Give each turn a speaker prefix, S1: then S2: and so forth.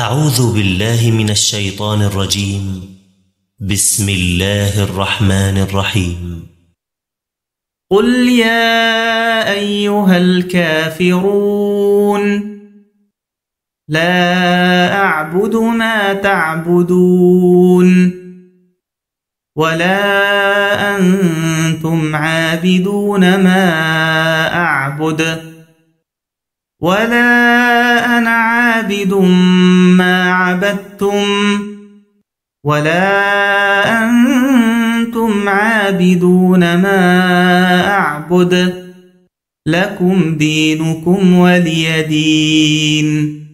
S1: أعوذ بالله من الشيطان الرجيم بسم الله الرحمن الرحيم
S2: قل يا أيها الكافرون لا أعبد ما تعبدون ولا أنتم عابدون ما أعبد ولا أنا عابد عبدتم ولا أنتم عابدون ما أعبد لكم دينكم ولي دين